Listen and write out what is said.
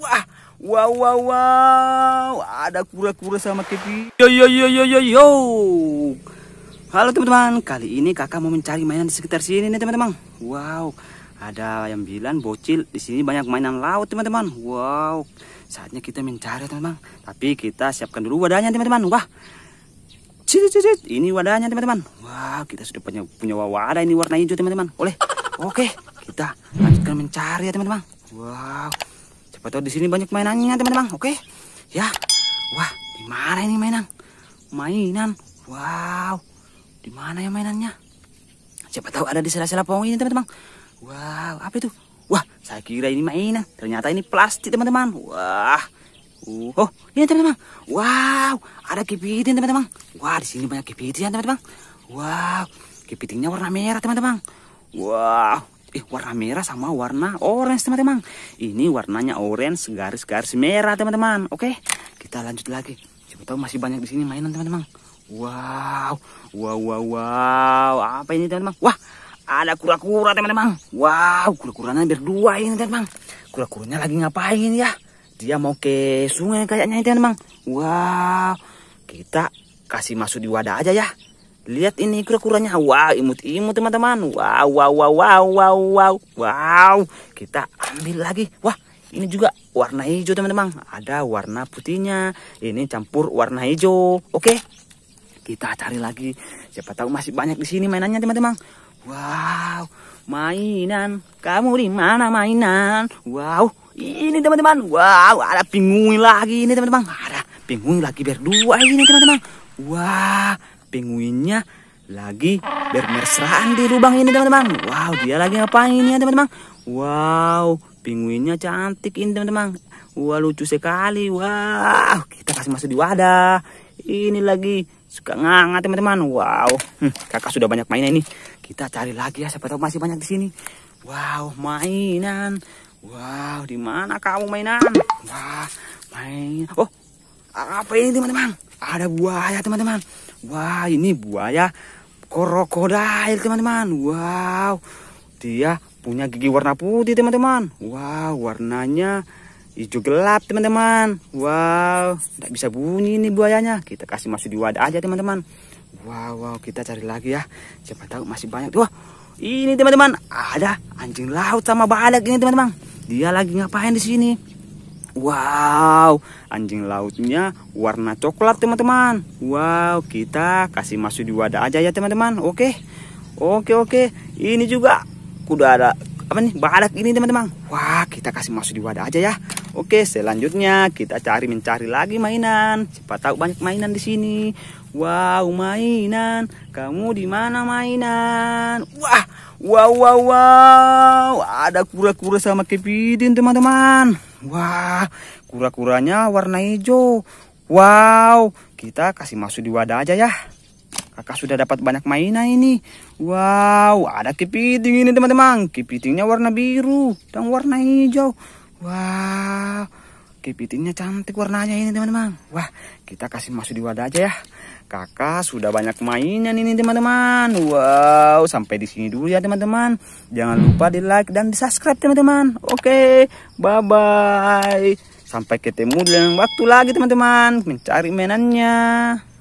Wah, wow, wow, wow. Ada kura-kura sama kepi. Yo, yo, yo, yo, yo, yo. Halo teman-teman, kali ini kakak mau mencari mainan di sekitar sini nih teman-teman. Wow, ada yang bilang bocil di sini banyak mainan laut teman-teman. Wow, saatnya kita mencari teman-teman. Tapi kita siapkan dulu wadahnya teman-teman. Wah, cicit, cicit. ini wadahnya teman-teman. Wow, kita sudah punya punya wadah ini warna hijau teman-teman. Oleh, oke, kita lanjutkan mencari ya teman-teman. Wow. Siapa tahu di sini banyak mainannya teman-teman. Oke. Ya. Wah, di mana ini mainan? Mainan. Wow. Di mana ya mainannya? Siapa tahu ada di sela-sela pohon ini teman-teman. Wow, apa itu? Wah, saya kira ini mainan. Ternyata ini plastik teman-teman. Wah. Uh, oh, ini teman-teman. Wow, ada kepiting teman-teman. Wah, di sini banyak kepiting teman-teman. Wow, kepitingnya warna merah teman-teman. Wow, Ih, eh, warna merah sama warna orange, teman-teman. Ini warnanya orange garis-garis merah, teman-teman. Oke, kita lanjut lagi. Siapa tahu masih banyak di sini mainan, teman-teman. Wow, wow, wow, wow. Apa ini, teman-teman? Wah, ada kura-kura, teman-teman. Wow, kura-kuranya berdua ini, teman-teman. Kura-kuranya lagi ngapain ya? Dia mau ke sungai kayaknya, teman-teman. Wow, kita kasih masuk di wadah aja ya. Lihat ini kura-kuranya. Wow, imut-imut teman-teman. Wow, wow, wow, wow, wow, wow. Wow, kita ambil lagi. Wah, ini juga warna hijau teman-teman. Ada warna putihnya. Ini campur warna hijau. Oke, kita cari lagi. Siapa tahu masih banyak di sini mainannya teman-teman. Wow, mainan. Kamu di mana mainan? Wow, ini teman-teman. Wow, ada pinguin lagi ini teman-teman. Ada pinguin lagi berdua ini teman-teman. Wah. Wow penguinnya lagi bermesraan di lubang ini teman-teman. Wow, dia lagi ngapain ya teman-teman? Wow, penguinnya cantik ini teman-teman. Wah lucu sekali. Wow, kita kasih masuk di wadah. Ini lagi suka nganga teman-teman. Wow, hm, kakak sudah banyak mainan ini. Kita cari lagi ya, siapa tahu masih banyak di sini. Wow, mainan. Wow, di mana kamu mainan? Wah, main. Oh, apa ini teman-teman? Ada buaya teman-teman. Wah, ini buaya krokodil, teman-teman. Wow. Dia punya gigi warna putih, teman-teman. Wow, warnanya hijau gelap, teman-teman. Wow, tidak bisa bunyi ini buayanya. Kita kasih masuk di wadah aja, teman-teman. Wow, wow, kita cari lagi ya. Siapa tahu masih banyak. Wah, ini teman-teman, ada anjing laut sama balak ini, teman-teman. Dia lagi ngapain di sini? Wow, anjing lautnya warna coklat teman-teman. Wow, kita kasih masuk di wadah aja ya teman-teman. Oke, oke, oke. Ini juga kuda ada apa nih badak ini teman-teman. Wah, kita kasih masuk di wadah aja ya. Oke, selanjutnya kita cari mencari lagi mainan. Siapa tahu banyak mainan di sini. Wow, mainan. Kamu di mana mainan? Wah, wow, wow, wow. Ada kura-kura sama kepiting teman-teman. Wah, kura-kuranya warna hijau. Wow, kita kasih masuk di wadah aja ya. Kakak sudah dapat banyak mainan ini. Wow, ada kepiting ini teman-teman. Kepitingnya warna biru dan warna hijau. Wow. Kepitingnya cantik warnanya ini teman-teman. Wah, kita kasih masuk di wadah aja ya. Kakak sudah banyak mainan ini teman-teman. Wow, sampai di sini dulu ya teman-teman. Jangan lupa di like dan di subscribe teman-teman. Oke, bye-bye. Sampai ketemu di waktu lagi teman-teman. Mencari mainannya.